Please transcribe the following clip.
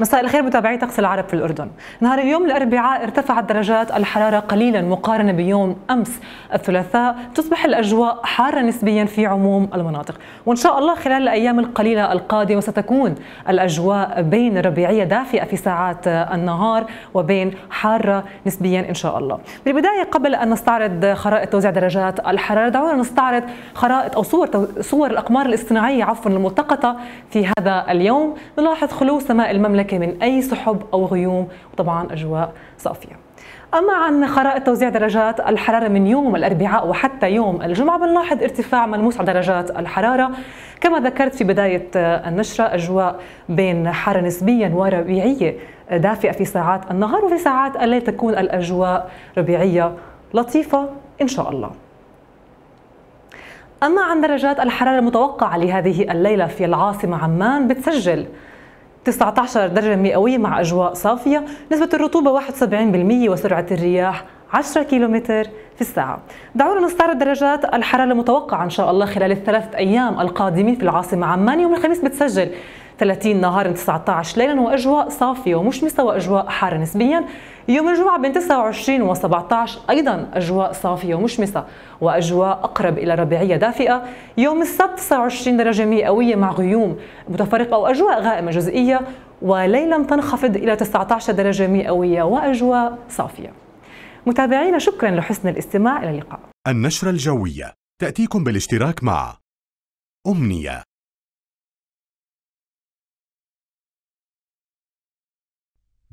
مساء الخير متابعي طقس العرب في الأردن نهار اليوم الأربعاء ارتفعت درجات الحرارة قليلا مقارنة بيوم أمس الثلاثاء تصبح الأجواء حارة نسبيا في عموم المناطق وإن شاء الله خلال الأيام القليلة القادمة ستكون الأجواء بين ربيعية دافئة في ساعات النهار وبين حارة نسبيا إن شاء الله بالبداية قبل أن نستعرض خرائط توزيع درجات الحرارة دعونا نستعرض خرائط أو صور صور الأقمار الاصطناعية عفوا الملتقطة في هذا اليوم نلاحظ خلو سماء المملكة لك من أي سحب أو غيوم وطبعا أجواء صافية أما عن خرائط توزيع درجات الحرارة من يوم الأربعاء وحتى يوم الجمعة بنلاحظ ارتفاع ملموس على درجات الحرارة كما ذكرت في بداية النشرة أجواء بين حارة نسبيا وربيعية دافئة في ساعات النهار وفي ساعات الليل تكون الأجواء ربيعية لطيفة إن شاء الله أما عن درجات الحرارة المتوقعة لهذه الليلة في العاصمة عمان بتسجل 19 درجة مئوية مع أجواء صافية نسبة الرطوبة 71% وسرعة الرياح 10 كيلومتر في الساعة دعونا نستعرض درجات الحرارة المتوقعة إن شاء الله خلال الثلاث أيام القادمين في العاصمة عمان يوم الخميس بتسجل 30 نهارا 19 ليلا واجواء صافيه ومش مستوى اجواء حاره نسبيا يوم الجمعه بين 29 و17 ايضا اجواء صافيه ومشمسه واجواء اقرب الى ربيعيه دافئه يوم السبت 29 درجه مئويه مع غيوم متفرقه واجواء غائمه جزئيه وليلا تنخفض الى 19 درجه مئويه واجواء صافيه متابعينا شكرا لحسن الاستماع الى اللقاء النشره الجويه تاتيكم بالاشتراك مع امنيه